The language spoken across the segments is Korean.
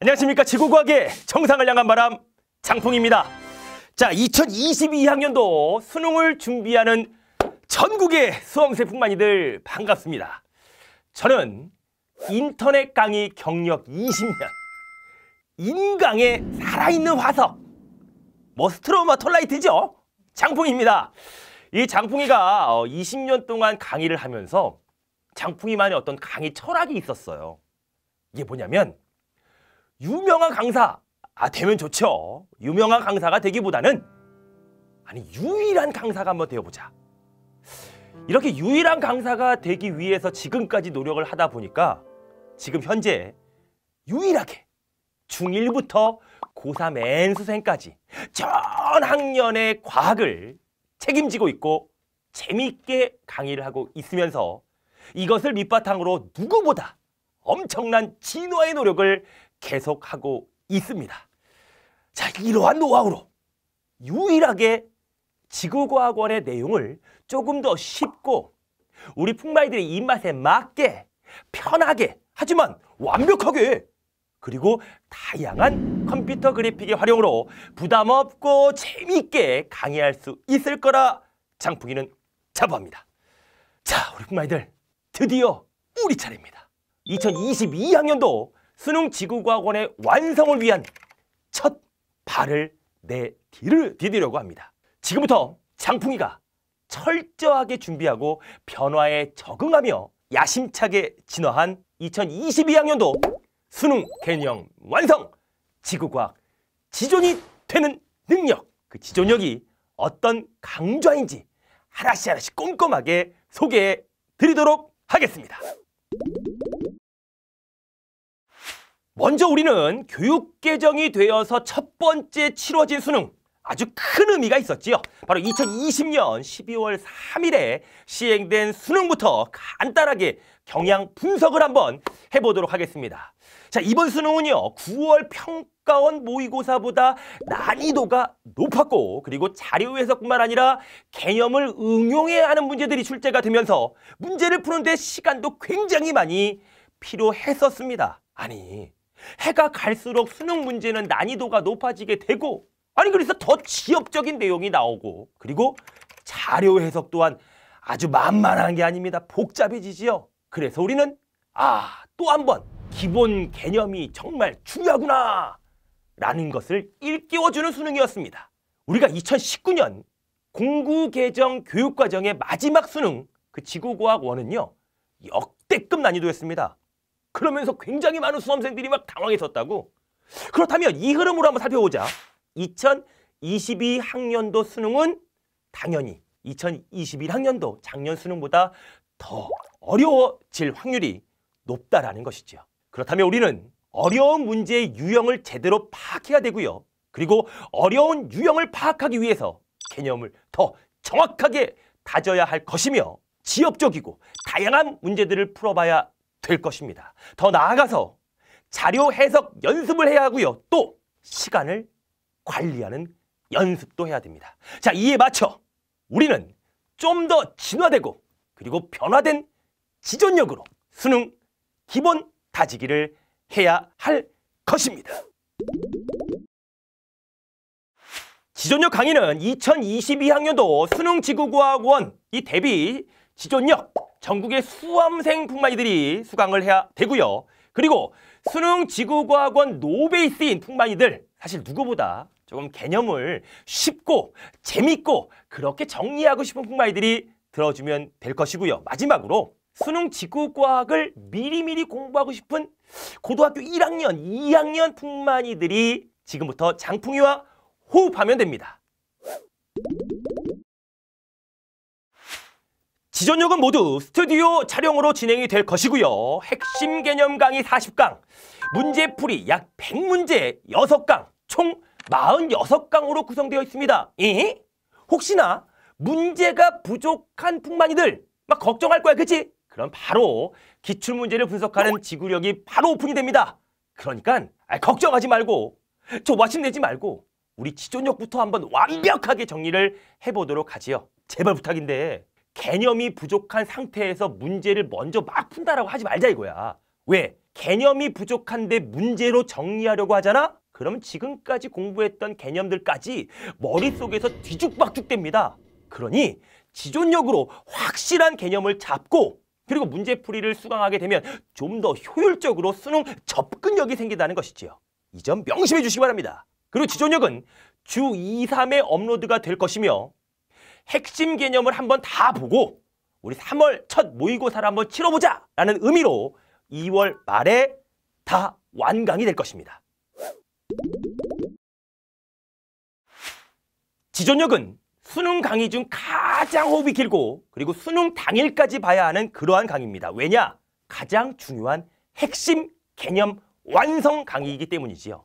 안녕하십니까 지구과학의 정상을 향한 바람 장풍입니다 자 2022학년도 수능을 준비하는 전국의 수험생 풍만이들 반갑습니다 저는 인터넷 강의 경력 20년 인강의 살아있는 화석 머스트로마 톨라이트죠 장풍입니다 이 장풍이가 20년 어, 동안 강의를 하면서 장풍이만의 어떤 강의 철학이 있었어요 이게 뭐냐면 유명한 강사 아 되면 좋죠. 유명한 강사가 되기보다는 아니 유일한 강사가 한번 되어보자. 이렇게 유일한 강사가 되기 위해서 지금까지 노력을 하다 보니까 지금 현재 유일하게 중1부터 고3 N수생까지 전 학년의 과학을 책임지고 있고 재미있게 강의를 하고 있으면서 이것을 밑바탕으로 누구보다 엄청난 진화의 노력을 계속하고 있습니다. 자, 이러한 노하우로 유일하게 지구과학원의 내용을 조금 더 쉽고 우리 풍마이들의 입맛에 맞게 편하게 하지만 완벽하게 그리고 다양한 컴퓨터 그래픽의 활용으로 부담 없고 재미있게 강의할 수 있을 거라 장풍이는 자부합니다. 자, 우리 풍마이들 드디어 우리 차례입니다. 2022학년도 수능 지구과학원의 완성을 위한 첫 발을 내뒤를 디디려고 합니다. 지금부터 장풍이가 철저하게 준비하고 변화에 적응하며 야심차게 진화한 2022학년도 수능 개념 완성! 지구과학 지존이 되는 능력! 그 지존력이 어떤 강좌인지 하나씩 하나씩 꼼꼼하게 소개해 드리도록 하겠습니다. 먼저 우리는 교육 개정이 되어서 첫 번째 치러진 수능 아주 큰 의미가 있었지요. 바로 2020년 12월 3일에 시행된 수능부터 간단하게 경향 분석을 한번 해보도록 하겠습니다. 자 이번 수능은요 9월 평가원 모의고사보다 난이도가 높았고 그리고 자료 해석뿐만 아니라 개념을 응용해야 하는 문제들이 출제가 되면서 문제를 푸는데 시간도 굉장히 많이 필요했었습니다. 아니 해가 갈수록 수능 문제는 난이도가 높아지게 되고 아니 그래서 더 지엽적인 내용이 나오고 그리고 자료 해석 또한 아주 만만한 게 아닙니다. 복잡해지지요. 그래서 우리는 아 또 한번 기본 개념이 정말 중요하구나 라는 것을 일깨워주는 수능이었습니다. 우리가 2019년 공구 개정 교육과정의 마지막 수능 그 지구과학 원은요 역대급 난이도였습니다. 그러면서 굉장히 많은 수험생들이 막 당황했었다고. 그렇다면 이 흐름으로 한번 살펴보자. 2022 학년도 수능은 당연히 2021학년도 작년 수능보다 더 어려워질 확률이 높다라는 것이지요. 그렇다면 우리는 어려운 문제의 유형을 제대로 파악해야 되고요. 그리고 어려운 유형을 파악하기 위해서 개념을 더 정확하게 다져야 할 것이며 지역적이고 다양한 문제들을 풀어봐야 될 것입니다. 더 나아가서 자료 해석 연습을 해야 하고요. 또 시간을 관리하는 연습도 해야 됩니다. 자, 이에 맞춰 우리는 좀 더 진화되고 그리고 변화된 지존력으로 수능 기본 다지기를 해야 할 것입니다. 지존력 강의는 2022학년도 수능 지구과학원 이 대비 지존력 전국의 수험생 풍마이들이 수강을 해야 되고요. 그리고 수능 지구과학원 노베이스인 풍마이들 사실 누구보다 조금 개념을 쉽고 재밌고 그렇게 정리하고 싶은 풍마이들이 들어주면 될 것이고요. 마지막으로 수능 지구과학을 미리미리 공부하고 싶은 고등학교 1학년, 2학년 풍마니들이 지금부터 장풍이와 호흡하면 됩니다. 지전역은 모두 스튜디오 촬영으로 진행이 될 것이고요. 핵심 개념 강의 40강, 문제풀이 약 100문제 6강, 총 46강으로 구성되어 있습니다. 이? 혹시나 문제가 부족한 풍만이들 막 걱정할 거야, 그치? 그럼 바로 기출문제를 분석하는 지구력이 바로 오픈이 됩니다. 그러니까 걱정하지 말고 저왓심 내지 말고 우리 지존력부터 한번 완벽하게 정리를 해보도록 하지요. 제발 부탁인데 개념이 부족한 상태에서 문제를 먼저 막 푼다라고 하지 말자 이거야. 왜? 개념이 부족한데 문제로 정리하려고 하잖아? 그럼 지금까지 공부했던 개념들까지 머릿속에서 뒤죽박죽됩니다. 그러니 지존력으로 확실한 개념을 잡고 그리고 문제풀이를 수강하게 되면 좀 더 효율적으로 수능 접근력이 생긴다는 것이지요. 이 점 명심해 주시기 바랍니다. 그리고 지존력은 주 2, 3회 업로드가 될 것이며 핵심 개념을 한번 다 보고 우리 3월 첫 모의고사를 한번 치러보자 라는 의미로 2월 말에 다 완강이 될 것입니다. 지존역은 수능 강의 중 가장 호흡이 길고 그리고 수능 당일까지 봐야 하는 그러한 강의입니다. 왜냐? 가장 중요한 핵심 개념 완성 강의이기 때문이지요.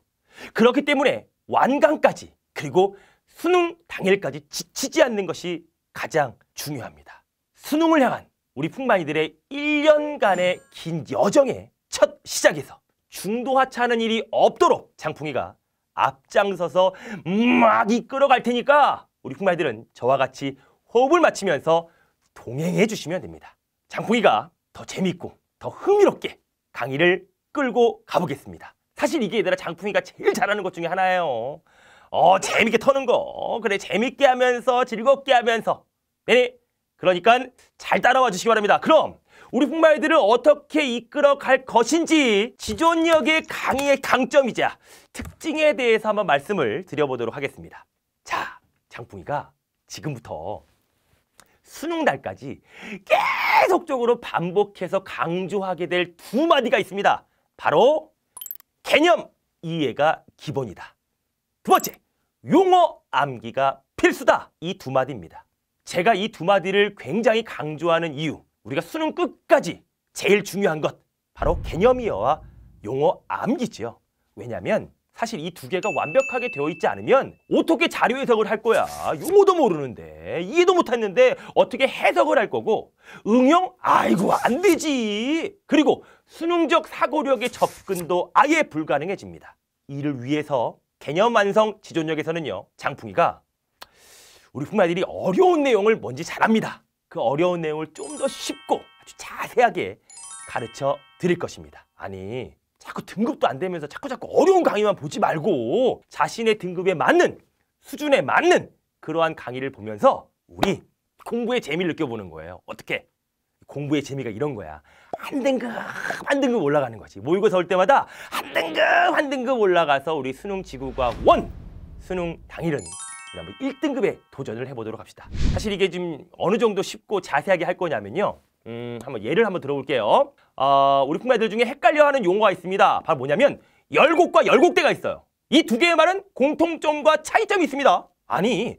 그렇기 때문에 완강까지 그리고 수능 당일까지 지치지 않는 것이 가장 중요합니다. 수능을 향한 우리 풍만이들의 1년간의 긴 여정의 첫 시작에서 중도하차하는 일이 없도록 장풍이가 앞장서서 막 이끌어갈 테니까 우리 풍만이들은 저와 같이 호흡을 맞추면서 동행해 주시면 됩니다. 장풍이가 더재밌고더 흥미롭게 강의를 끌고 가보겠습니다. 사실 이게 얘들아 장풍이가 제일 잘하는 것 중에 하나예요. 어, 재밌게 터는 거. 어, 그래, 재밌게 하면서 즐겁게 하면서. 네, 그러니까 잘 따라와 주시기 바랍니다. 그럼 우리 풍마이들을 어떻게 이끌어 갈 것인지 지존력의 강의의 강점이자 특징에 대해서 한번 말씀을 드려보도록 하겠습니다. 자, 장풍이가 지금부터 수능 날까지 계속적으로 반복해서 강조하게 될 두 마디가 있습니다. 바로 개념 이해가 기본이다. 두 번째, 용어 암기가 필수다. 이 두 마디입니다. 제가 이 두 마디를 굉장히 강조하는 이유, 우리가 수능 끝까지 제일 중요한 것, 바로 개념이어와 용어 암기지요. 왜냐하면 사실 이 두 개가 완벽하게 되어 있지 않으면 어떻게 자료 해석을 할 거야. 용어도 모르는데, 이해도 못했는데 어떻게 해석을 할 거고 응용? 아이고 안 되지. 그리고 수능적 사고력의 접근도 아예 불가능해집니다. 이를 위해서 개념 완성 지존역에서는요. 장풍이가 우리 풍마들이 어려운 내용을 뭔지 잘압니다그 어려운 내용을 좀 더 쉽고 아주 자세하게 가르쳐 드릴 것입니다. 아니 자꾸 등급도 안 되면서 자꾸 자꾸 어려운 강의만 보지 말고 자신의 등급에 맞는 수준에 맞는 그러한 강의를 보면서 우리 공부의 재미를 느껴보는 거예요. 어떻게? 공부의 재미가 이런 거야. 한 등급 한 등급 올라가는 거지. 모의고사 올 때마다 한 등급 한 등급 올라가서 우리 수능 지구가 원 수능 당일은 그러면 1등급에 도전을 해보도록 합시다. 사실 이게 지금 어느 정도 쉽고 자세하게 할 거냐면요. 음, 한번 예를 한번 들어볼게요. 어, 우리 품앗이들 중에 헷갈려하는 용어가 있습니다. 바로 뭐냐면 열곡과 열곡대가 있어요. 이 두 개의 말은 공통점과 차이점이 있습니다. 아니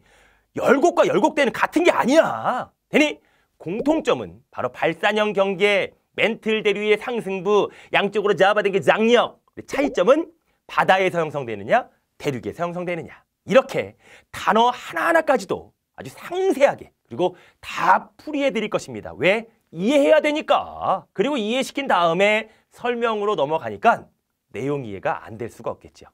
열곡과 열곡대는 같은 게 아니야. 되니 공통점은 바로 발산형 경계, 멘틀 대류의 상승부, 양쪽으로 잡아당긴 게 장력. 차이점은 바다에서 형성되느냐, 대륙에서 형성되느냐. 이렇게 단어 하나하나까지도 아주 상세하게 그리고 다 풀이해 드릴 것입니다. 왜? 이해해야 되니까. 그리고 이해시킨 다음에 설명으로 넘어가니까 내용 이해가 안 될 수가 없겠죠.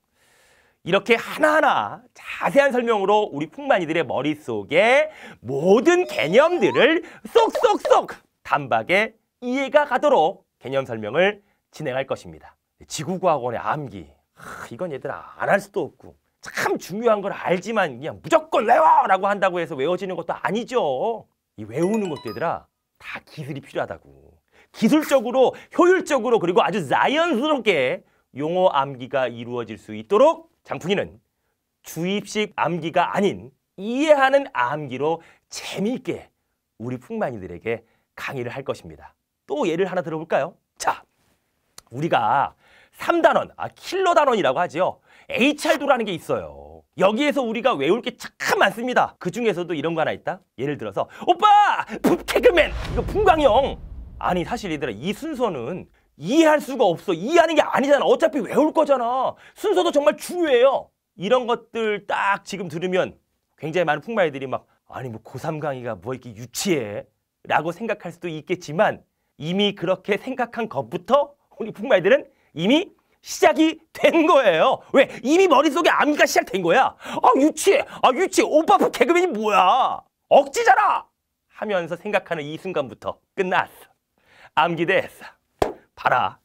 이렇게 하나하나 자세한 설명으로 우리 풍만이들의 머릿속에 모든 개념들을 쏙쏙쏙 단박에 이해가 가도록 개념 설명을 진행할 것입니다. 지구과학원의 암기. 아, 이건 얘들아 안 할 수도 없고 참 중요한 걸 알지만 그냥 무조건 외워! 라고 한다고 해서 외워지는 것도 아니죠. 이 외우는 것도 얘들아 다 기술이 필요하다고. 기술적으로 효율적으로 그리고 아주 자연스럽게 용어 암기가 이루어질 수 있도록 장풍이는 주입식 암기가 아닌 이해하는 암기로 재미있게 우리 풍만이들에게 강의를 할 것입니다. 또 예를 하나 들어볼까요? 자, 우리가 3단원, 아 킬러 단원이라고 하지요. HR도라는 게 있어요. 여기에서 우리가 외울 게 참 많습니다. 그 중에서도 이런 거 하나 있다. 예를 들어서 오빠! 부, 개그맨! 이거 풍광형! 아니 사실 얘들아 이 순서는 이해할 수가 없어. 이해하는 게 아니잖아. 어차피 외울 거잖아. 순서도 정말 중요해요. 이런 것들 딱 지금 들으면 굉장히 많은 풍마애들이 막 아니 뭐 고3 강의가 뭐 이렇게 유치해 라고 생각할 수도 있겠지만 이미 그렇게 생각한 것부터 우리 풍마애들은 이미 시작이 된 거예요. 왜? 이미 머릿속에 암기가 시작된 거야. 아 유치해. 아 유치해. 오빠 그 개그맨이 뭐야. 억지잖아. 하면서 생각하는 이 순간부터 끝났어. 암기됐어. 봐라.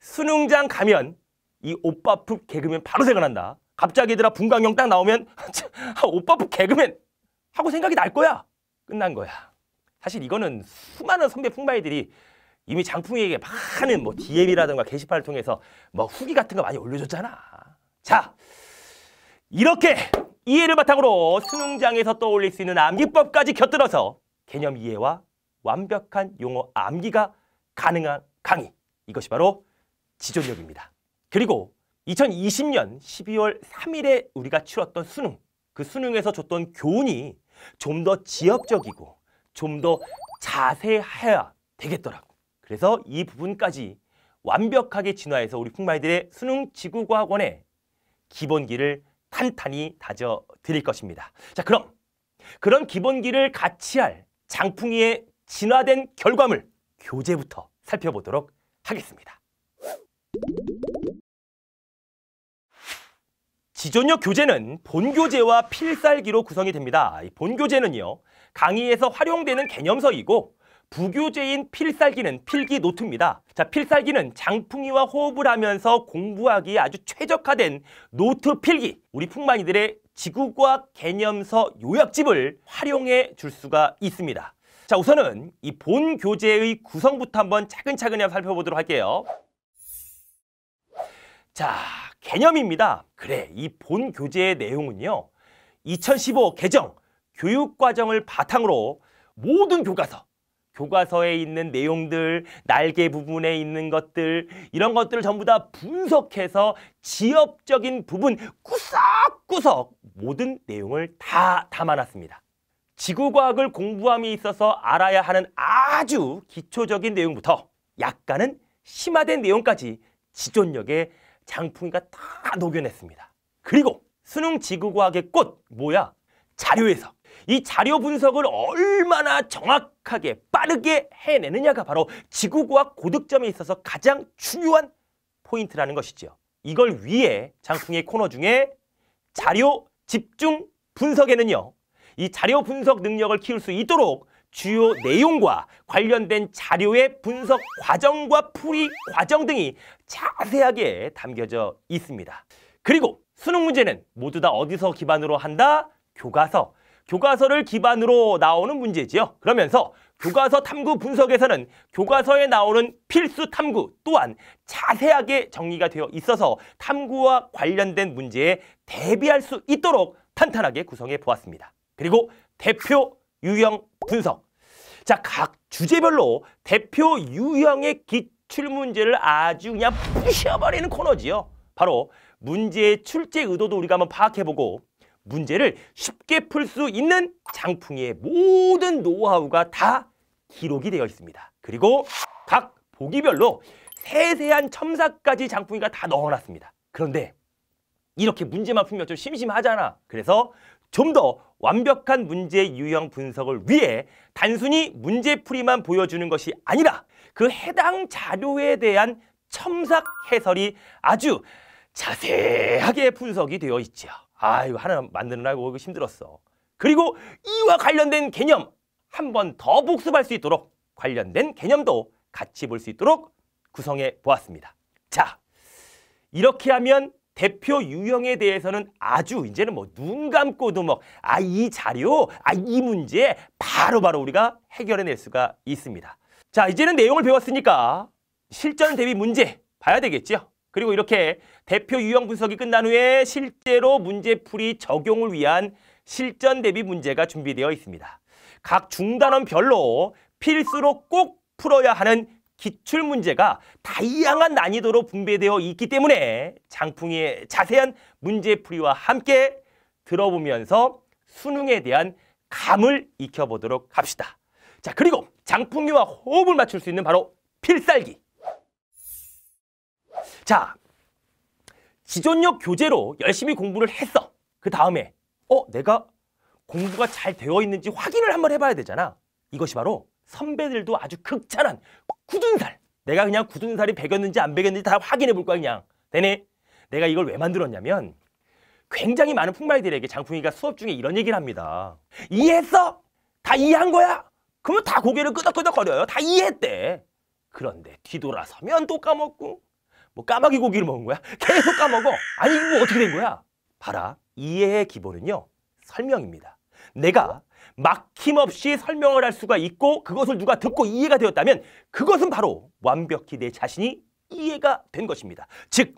수능장 가면 이 오빠풋 개그맨 바로 생각난다. 갑자기 얘들아 분광형 딱 나오면 아, 오빠풋 개그맨 하고 생각이 날 거야. 끝난 거야. 사실 이거는 수많은 선배 풍바이들이 이미 장풍이에게 많은 뭐 DM이라든가 게시판을 통해서 뭐 후기 같은 거 많이 올려줬잖아. 자, 이렇게 이해를 바탕으로 수능장에서 떠올릴 수 있는 암기법까지 곁들여서 개념 이해와 완벽한 용어 암기가 가능한 강의. 이것이 바로 지존력입니다. 그리고 2020년 12월 3일에 우리가 치렀던 수능 그 수능에서 줬던 교훈이 좀 더 지역적이고 좀 더 자세해야 되겠더라고. 그래서 이 부분까지 완벽하게 진화해서 우리 풍마이들의 수능 지구과학원의 기본기를 탄탄히 다져 드릴 것입니다. 자, 그럼 그런 기본기를 같이 할 장풍이의 진화된 결과물 교재부터 살펴보도록 하겠습니다. 지존력 교재는 본교재와 필살기로 구성이 됩니다. 본교재는요, 강의에서 활용되는 개념서이고 부교재인 필살기는 필기 노트입니다. 자, 필살기는 장풍이와 호흡을 하면서 공부하기 아주 최적화된 노트 필기. 우리 풍만이들의 지구과학 개념서 요약집을 활용해 줄 수가 있습니다. 자 우선은 이 본 교재의 구성부터 한번 차근차근히 한번 살펴보도록 할게요. 자 개념입니다. 그래 이 본 교재의 내용은요. 2015 개정 교육과정을 바탕으로 모든 교과서 교과서에 있는 내용들, 날개 부분에 있는 것들 이런 것들을 전부 다 분석해서 지엽적인 부분 구석구석 모든 내용을 다 담아놨습니다. 지구과학을 공부함에 있어서 알아야 하는 아주 기초적인 내용부터 약간은 심화된 내용까지 지존력의 장풍이가 다 녹여냈습니다. 그리고 수능 지구과학의 꽃, 뭐야? 자료에서 이 자료 분석을 얼마나 정확하게 빠르게 해내느냐가 바로 지구과학 고득점에 있어서 가장 중요한 포인트라는 것이지요. 이걸 위해 장풍의 코너 중에 자료 집중 분석에는요. 이 자료 분석 능력을 키울 수 있도록 주요 내용과 관련된 자료의 분석 과정과 풀이 과정 등이 자세하게 담겨져 있습니다. 그리고 수능 문제는 모두 다 어디서 기반으로 한다? 교과서. 교과서를 기반으로 나오는 문제지요. 그러면서 교과서 탐구 분석에서는 교과서에 나오는 필수 탐구 또한 자세하게 정리가 되어 있어서 탐구와 관련된 문제에 대비할 수 있도록 탄탄하게 구성해 보았습니다. 그리고 대표 유형 분석. 자, 각 주제별로 대표 유형의 기출 문제를 아주 그냥 부셔버리는 코너지요. 바로 문제의 출제 의도도 우리가 한번 파악해보고 문제를 쉽게 풀 수 있는 장풍의 모든 노하우가 다 기록이 되어 있습니다. 그리고 각 보기별로 세세한 첨삭까지 장풍이가 다 넣어놨습니다. 그런데 이렇게 문제만 풀면 좀 심심하잖아. 그래서 좀더 완벽한 문제 유형 분석을 위해 단순히 문제풀이만 보여주는 것이 아니라 그 해당 자료에 대한 첨삭 해설이 아주 자세하게 분석이 되어 있죠. 아 이거 하나 만드느라고 이거 힘들었어. 그리고 이와 관련된 개념 한 번 더 복습할 수 있도록 관련된 개념도 같이 볼 수 있도록 구성해 보았습니다. 자, 이렇게 하면 대표 유형에 대해서는 아주 이제는 뭐 눈 감고도 뭐아이 자료, 아 이 문제 바로바로 바로 우리가 해결해낼 수가 있습니다. 자 이제는 내용을 배웠으니까 실전 대비 문제 봐야 되겠죠. 그리고 이렇게 대표 유형 분석이 끝난 후에 실제로 문제풀이 적용을 위한 실전 대비 문제가 준비되어 있습니다. 각 중단원별로 필수로 꼭 풀어야 하는 기출 문제가 다양한 난이도로 분배되어 있기 때문에 장풍이의 자세한 문제풀이와 함께 들어보면서 수능에 대한 감을 익혀보도록 합시다. 자 그리고 장풍이와 호흡을 맞출 수 있는 바로 필살기. 자 지존력 교재로 열심히 공부를 했어. 그 다음에 어 내가 공부가 잘 되어 있는지 확인을 한번 해봐야 되잖아. 이것이 바로 선배들도 아주 극찬한 굳은 살. 내가 그냥 굳은 살이 배겼는지 안 배겼는지 다 확인해 볼 거야 그냥. 되네. 내가 이걸 왜 만들었냐면 굉장히 많은 풍말들에게 장풍이가 수업 중에 이런 얘기를 합니다. 이해했어? 다 이해한 거야? 그러면 다 고개를 끄덕끄덕거려요. 다 이해했대. 그런데 뒤돌아서면 또 까먹고 뭐 까마귀 고기를 먹은 거야? 계속 까먹어. 아니 이거 어떻게 된 거야? 봐라. 이해의 기본은요. 설명입니다. 내가 막힘없이 설명을 할 수가 있고 그것을 누가 듣고 이해가 되었다면 그것은 바로 완벽히 내 자신이 이해가 된 것입니다. 즉,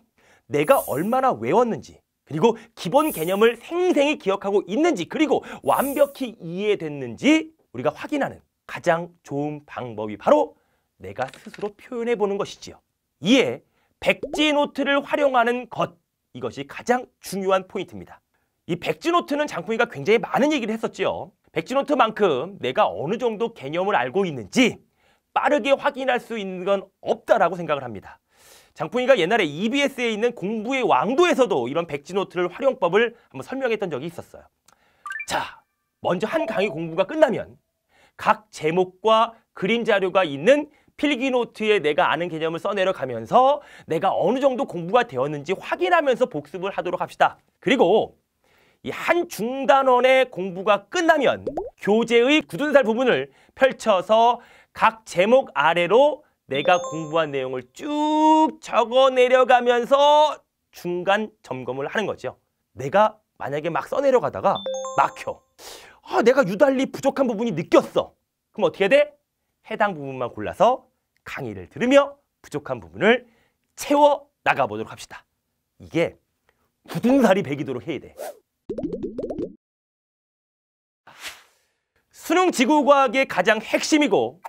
내가 얼마나 외웠는지 그리고 기본 개념을 생생히 기억하고 있는지 그리고 완벽히 이해됐는지 우리가 확인하는 가장 좋은 방법이 바로 내가 스스로 표현해 보는 것이지요. 이에 백지 노트를 활용하는 것 이것이 가장 중요한 포인트입니다. 이 백지 노트는 장풍이가 굉장히 많은 얘기를 했었지요. 백지노트만큼 내가 어느 정도 개념을 알고 있는지 빠르게 확인할 수 있는 건 없다라고 생각을 합니다. 장풍이가 옛날에 EBS에 있는 공부의 왕도에서도 이런 백지노트를 활용법을 한번 설명했던 적이 있었어요. 자, 먼저 한 강의 공부가 끝나면 각 제목과 그림 자료가 있는 필기노트에 내가 아는 개념을 써내려 가면서 내가 어느 정도 공부가 되었는지 확인하면서 복습을 하도록 합시다. 그리고 이한 중단원의 공부가 끝나면 교재의 굳은 살 부분을 펼쳐서 각 제목 아래로 내가 공부한 내용을 쭉 적어 내려가면서 중간 점검을 하는 거죠. 내가 만약에 막 써내려가다가 막혀. 아, 내가 유달리 부족한 부분이 느꼈어. 그럼 어떻게 돼? 해당 부분만 골라서 강의를 들으며 부족한 부분을 채워 나가보도록 합시다. 이게 굳은 살이 배기도록 해야 돼. 수능 지구과학의 가장 핵심이고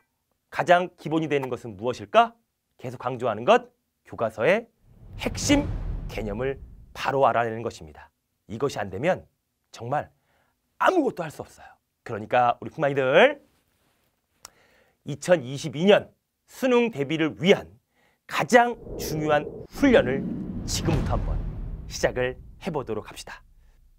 가장 기본이 되는 것은 무엇일까? 계속 강조하는 것, 교과서의 핵심 개념을 바로 알아내는 것입니다. 이것이 안 되면 정말 아무것도 할 수 없어요. 그러니까 우리 푸마이들 2022년 수능 대비를 위한 가장 중요한 훈련을 지금부터 한번 시작을 해보도록 합시다.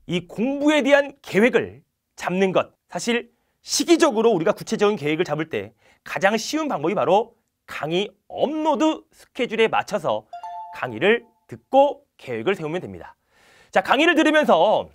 이 공부에 대한 계획을 잡는 것 사실 시기적으로 우리가 구체적인 계획을 잡을 때 가장 쉬운 방법이 바로 강의 업로드 스케줄에 맞춰서 강의를 듣고 계획을 세우면 됩니다. 자, 강의를 들으면서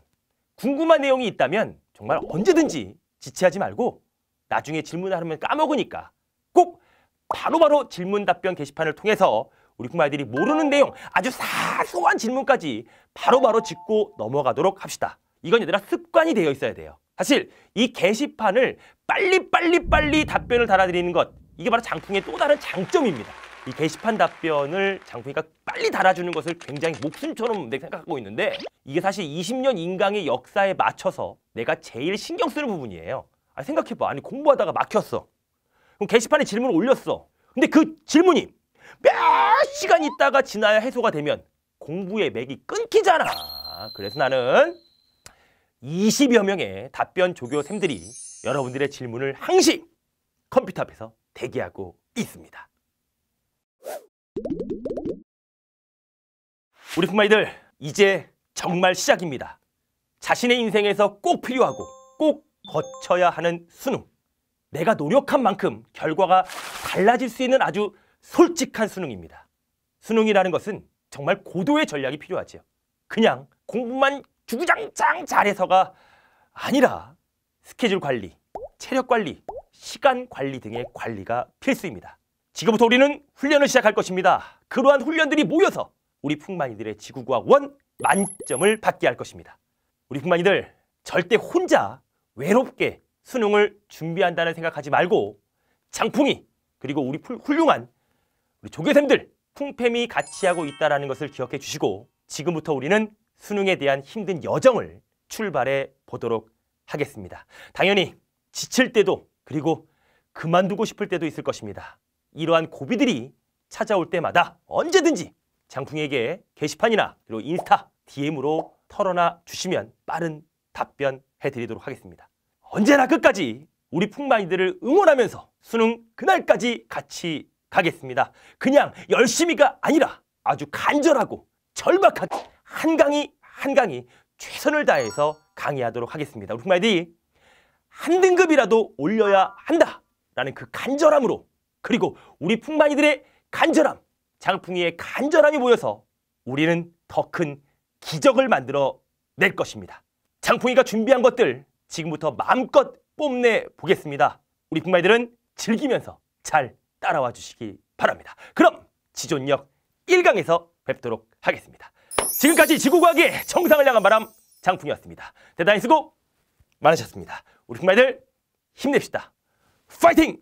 궁금한 내용이 있다면 정말 언제든지 지체하지 말고 나중에 질문하면 까먹으니까 꼭 바로바로 바로 질문 답변 게시판을 통해서 우리 k u m 들이 모르는 내용 아주 사소한 질문까지 바로바로 바로 짚고 넘어가도록 합시다. 이건 얘들아 습관이 되어 있어야 돼요. 사실 이 게시판을 빨리 빨리 빨리 답변을 달아드리는 것 이게 바로 장풍의 또 다른 장점입니다. 이 게시판 답변을 장풍이가 빨리 달아주는 것을 굉장히 목숨처럼 생각하고 있는데 이게 사실 20년 인강의 역사에 맞춰서 내가 제일 신경 쓰는 부분이에요. 아 생각해봐. 아니 공부하다가 막혔어. 그럼 게시판에 질문을 올렸어. 근데 그 질문이 몇 시간 있다가 지나야 해소가 되면 공부의 맥이 끊기잖아. 그래서 나는 20여 명의 답변 조교쌤들이 여러분들의 질문을 항시 컴퓨터 앞에서 대기하고 있습니다. 우리 품아이들 이제 정말 시작입니다. 자신의 인생에서 꼭 필요하고 꼭 거쳐야 하는 수능. 내가 노력한 만큼 결과가 달라질 수 있는 아주 솔직한 수능입니다. 수능이라는 것은 정말 고도의 전략이 필요하지요. 그냥 공부만 주구장창 잘해서가 아니라 스케줄 관리, 체력 관리, 시간 관리 등의 관리가 필수입니다. 지금부터 우리는 훈련을 시작할 것입니다. 그러한 훈련들이 모여서 우리 풍만이들의 지구과 원 만점을 받게 할 것입니다. 우리 풍만이들 절대 혼자 외롭게 수능을 준비한다는 생각하지 말고 장풍이 그리고 우리 훌륭한 우리 조교쌤들 풍팸이 같이 하고 있다는 것을 기억해 주시고 지금부터 우리는 수능에 대한 힘든 여정을 출발해 보도록 하겠습니다. 당연히 지칠 때도 그리고 그만두고 싶을 때도 있을 것입니다. 이러한 고비들이 찾아올 때마다 언제든지 장풍에게 게시판이나 그리고 인스타 DM으로 털어놔 주시면 빠른 답변 해드리도록 하겠습니다. 언제나 끝까지 우리 풍마이들을 응원하면서 수능 그날까지 같이 가겠습니다. 그냥 열심히가 아니라 아주 간절하고 절박하 한강이 한강이 최선을 다해서 강의하도록 하겠습니다. 우리 말디 한 등급이라도 올려야 한다라는 그 간절함으로 그리고 우리 풍만이들의 간절함, 장풍이의 간절함이 모여서 우리는 더 큰 기적을 만들어 낼 것입니다. 장풍이가 준비한 것들 지금부터 마음껏 뽐내 보겠습니다. 우리 풍마이들은 즐기면서 잘 따라와 주시기 바랍니다. 그럼 지존역 1강에서 뵙도록 하겠습니다. 지금까지 지구과학의 정상을 향한 바람 장풍이었습니다. 대단히 수고 많으셨습니다. 우리 정말들 힘냅시다. 파이팅!